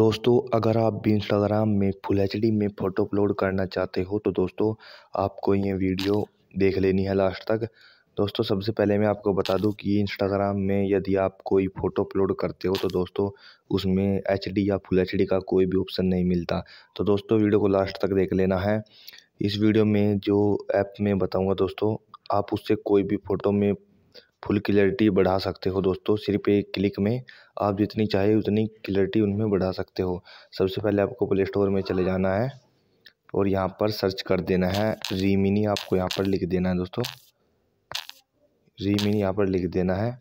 दोस्तों अगर आप भी इंस्टाग्राम में फुल एच में फ़ोटो अपलोड करना चाहते हो तो दोस्तों आपको ये वीडियो देख लेनी है लास्ट तक दोस्तों सबसे पहले मैं आपको बता दूं कि इंस्टाग्राम में यदि आप कोई फ़ोटो अपलोड करते हो तो दोस्तों उसमें एच या फुल एच का कोई भी ऑप्शन नहीं मिलता तो दोस्तों वीडियो को लास्ट तक देख लेना है इस वीडियो में जो ऐप में बताऊँगा दोस्तों आप उससे कोई भी फ़ोटो में फुल क्लियरिटी बढ़ा सकते हो दोस्तों सिर्फ एक क्लिक में आप जितनी चाहे उतनी क्लियरिटी उनमें बढ़ा सकते हो सबसे पहले आपको प्ले स्टोर में चले जाना है और यहाँ पर सर्च कर देना है रीमिनी आपको यहाँ पर लिख देना है दोस्तों रीमिनी यहाँ पर लिख देना है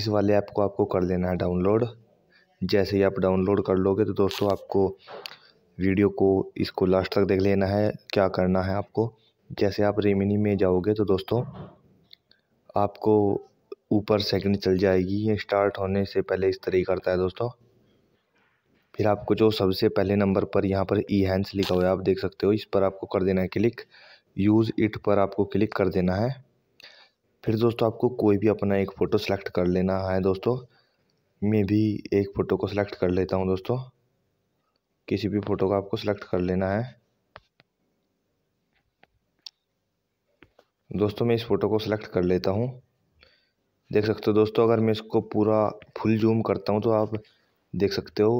इस वाले ऐप को आपको कर लेना है डाउनलोड जैसे ही आप डाउनलोड कर लोगे तो दोस्तों आपको वीडियो को इसको लास्ट तक देख लेना है क्या करना है आपको जैसे आप रेमिनी में जाओगे तो दोस्तों आपको ऊपर सेकंड चल जाएगी ये स्टार्ट होने से पहले इस तरह ही करता है दोस्तों फिर आपको जो सबसे पहले नंबर पर यहाँ पर ई हैंड्स लिखा हुआ है आप देख सकते हो इस पर आपको कर देना है क्लिक यूज़ इट पर आपको क्लिक कर देना है फिर दोस्तों आपको कोई भी अपना एक फ़ोटो सेलेक्ट कर लेना है दोस्तों मैं भी एक फ़ोटो को सिलेक्ट कर लेता हूँ दोस्तों किसी भी फ़ोटो को आपको सेलेक्ट कर लेना है दोस्तों मैं इस फ़ोटो को सिलेक्ट कर लेता हूँ देख सकते हो दोस्तों अगर मैं इसको पूरा फुल जूम करता हूँ तो आप देख सकते हो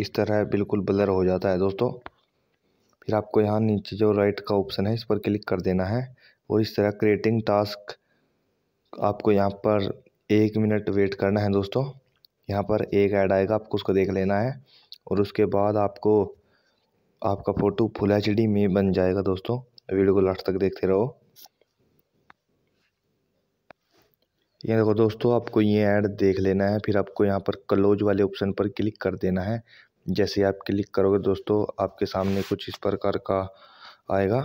इस तरह बिल्कुल ब्लर हो जाता है दोस्तों फिर आपको यहाँ नीचे जो राइट का ऑप्शन है इस पर क्लिक कर देना है और इस तरह क्रिएटिंग टास्क आपको यहाँ पर एक मिनट वेट करना है दोस्तों यहाँ पर एक ऐड आएगा आपको उसको देख लेना है और उसके बाद आपको आपका फ़ोटो फुल एच में बन जाएगा दोस्तों वीडियो को लास्ट तक देखते रहो ये देखो दोस्तों आपको ये ऐड देख लेना है फिर आपको यहाँ पर क्लोज वाले ऑप्शन पर क्लिक कर देना है जैसे आप क्लिक करोगे दोस्तों आपके सामने कुछ इस प्रकार का आएगा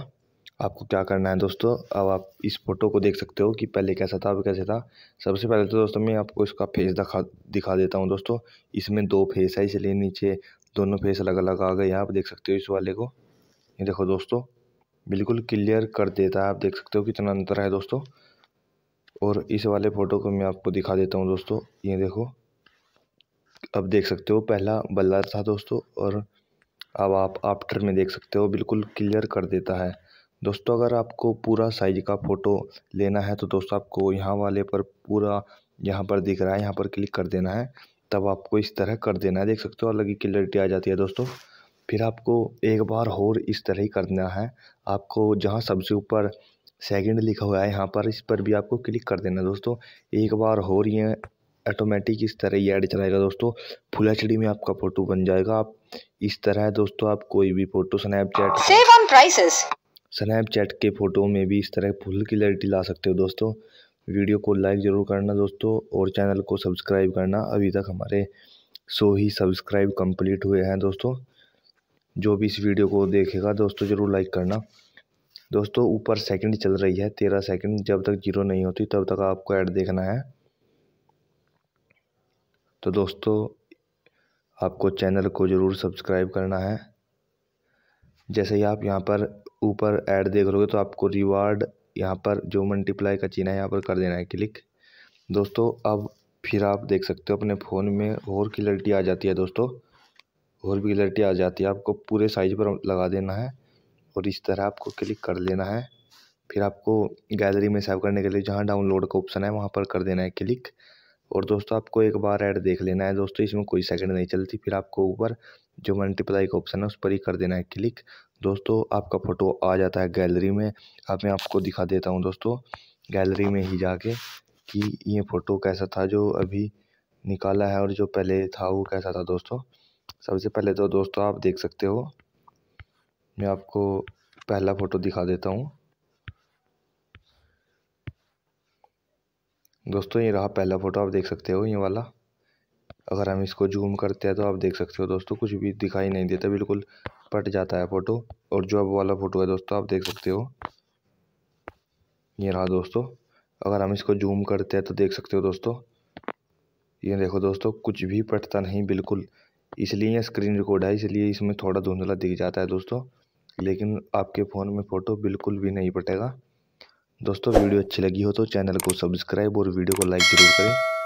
आपको क्या करना है दोस्तों अब आप इस फ़ोटो को देख सकते हो कि पहले कैसा था अब कैसे था सबसे पहले तो दोस्तों मैं आपको इसका फेस दिखा दिखा देता हूँ दोस्तों इसमें दो फेस है इसलिए नीचे दोनों फेस अलग अलग आ गए यहाँ आप देख सकते हो इस वाले को ये देखो दोस्तों बिल्कुल क्लियर कर देता है आप देख सकते हो कितना अंतर है दोस्तों और इस वाले फ़ोटो को मैं आपको दिखा देता हूँ दोस्तों ये देखो अब देख सकते हो पहला बल्ला था दोस्तों और अब आप आफ्टर में देख सकते हो बिल्कुल क्लियर कर देता है दोस्तों अगर आपको पूरा साइज का फ़ोटो लेना है तो दोस्तों आपको यहाँ वाले पर पूरा यहाँ पर दिख रहा है यहाँ पर क्लिक कर देना है तब आपको इस तरह कर देना है देख सकते हो अलग ही क्लियरिटी आ जाती है दोस्तों फिर आपको एक बार और इस तरह ही करना है आपको जहाँ सबसे ऊपर सेकंड लिखा हुआ है यहाँ पर इस पर भी आपको क्लिक कर देना दोस्तों एक बार हो रही है ऑटोमेटिक इस तरह ही ऐड चलाएगा दोस्तों फुल एच में आपका फ़ोटो बन जाएगा आप इस तरह दोस्तों आप कोई भी photo Snapchat save on prices Snapchat के फ़ोटो में भी इस तरह फुल क्लैरिटी ला सकते हो दोस्तों वीडियो को लाइक ज़रूर करना दोस्तों और चैनल को सब्सक्राइब करना अभी तक हमारे सो ही सब्सक्राइब कंप्लीट हुए हैं दोस्तों जो भी इस वीडियो को देखेगा दोस्तों ज़रूर लाइक करना दोस्तों ऊपर सेकंड चल रही है तेरह सेकंड जब तक जीरो नहीं होती तब तक आपको ऐड देखना है तो दोस्तों आपको चैनल को ज़रूर सब्सक्राइब करना है जैसे ही आप यहाँ पर ऊपर ऐड देख लोगे तो आपको रिवार्ड यहाँ पर जो मल्टीप्लाई का चीन है यहाँ पर कर देना है क्लिक दोस्तों अब फिर आप देख सकते हो अपने फ़ोन में और क्लियरिटी आ जाती है दोस्तों और भी क्लियरिटी आ जाती है आपको पूरे साइज पर लगा देना है और इस तरह आपको क्लिक कर लेना है फिर आपको गैलरी में सेव करने के लिए जहाँ डाउनलोड का ऑप्शन है वहाँ पर कर देना है क्लिक और दोस्तों आपको एक बार ऐड देख लेना है दोस्तों इसमें कोई सेकंड नहीं चलती फिर आपको ऊपर जो मल्टीप्लाई का ऑप्शन है उस पर ही कर देना है क्लिक दोस्तों आपका फ़ोटो आ जाता है गैलरी में अब मैं आपको दिखा देता हूँ दोस्तों गैलरी में ही जाके कि ये फ़ोटो कैसा था जो अभी निकाला है और जो पहले था वो कैसा था दोस्तों सबसे पहले तो दोस्तों आप देख सकते हो मैं आपको पहला फ़ोटो दिखा देता हूँ दोस्तों ये रहा पहला फ़ोटो आप देख सकते हो ये वाला अगर हम इसको जूम करते हैं तो आप देख सकते हो दोस्तों कुछ भी दिखाई नहीं देता बिल्कुल पट जाता है फ़ोटो और जो अब वाला फ़ोटो है दोस्तों आप देख सकते हो ये रहा दोस्तों अगर हम इसको जूम करते हैं तो देख सकते हो दोस्तों ये देखो दोस्तों कुछ भी पटता नहीं बिल्कुल इसलिए स्क्रीन रिकॉर्ड है इसलिए इसमें थोड़ा धुंधला दिख जाता है दोस्तों लेकिन आपके फ़ोन में फ़ोटो बिल्कुल भी नहीं पटेगा दोस्तों वीडियो अच्छी लगी हो तो चैनल को सब्सक्राइब और वीडियो को लाइक ज़रूर करें